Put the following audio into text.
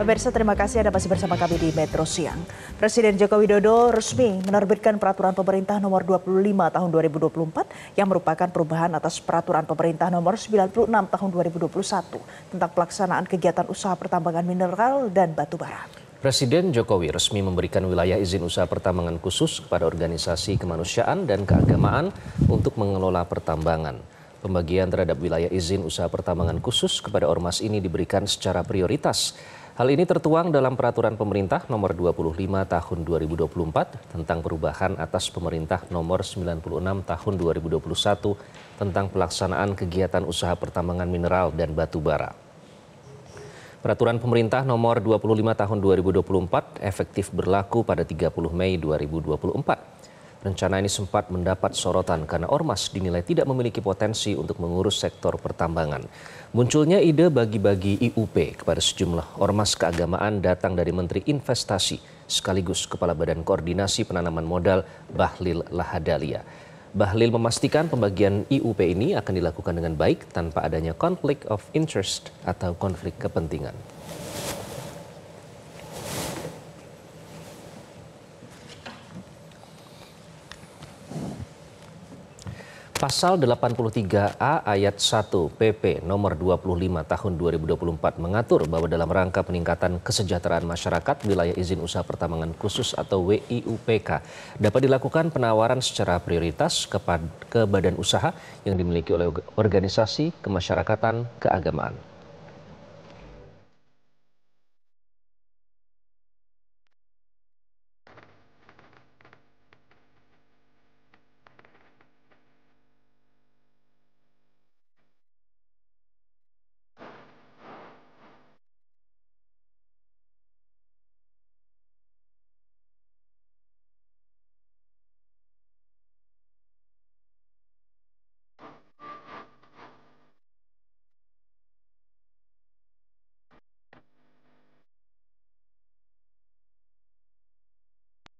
Pemirsa terima kasih Anda masih bersama kami di Metro Siang. Presiden Joko Widodo resmi menerbitkan peraturan pemerintah nomor 25 tahun 2024 yang merupakan perubahan atas peraturan pemerintah nomor 96 tahun 2021 tentang pelaksanaan kegiatan usaha pertambangan mineral dan batu bara. Presiden Jokowi resmi memberikan wilayah izin usaha pertambangan khusus kepada organisasi kemanusiaan dan keagamaan untuk mengelola pertambangan. Pembagian terhadap wilayah izin usaha pertambangan khusus kepada ormas ini diberikan secara prioritas Hal ini tertuang dalam peraturan pemerintah nomor 25 tahun 2024 tentang perubahan atas pemerintah nomor 96 tahun 2021 tentang pelaksanaan kegiatan usaha pertambangan mineral dan batu bara. Peraturan pemerintah nomor 25 tahun 2024 efektif berlaku pada 30 Mei 2024. Rencana ini sempat mendapat sorotan karena Ormas dinilai tidak memiliki potensi untuk mengurus sektor pertambangan. Munculnya ide bagi-bagi IUP kepada sejumlah Ormas keagamaan datang dari Menteri Investasi sekaligus Kepala Badan Koordinasi Penanaman Modal Bahlil Lahadalia. Bahlil memastikan pembagian IUP ini akan dilakukan dengan baik tanpa adanya konflik of interest atau konflik kepentingan. Pasal 83A ayat 1 PP nomor 25 tahun 2024 mengatur bahwa dalam rangka peningkatan kesejahteraan masyarakat wilayah izin usaha pertambangan khusus atau WIUPK dapat dilakukan penawaran secara prioritas kepada ke badan usaha yang dimiliki oleh organisasi kemasyarakatan keagamaan.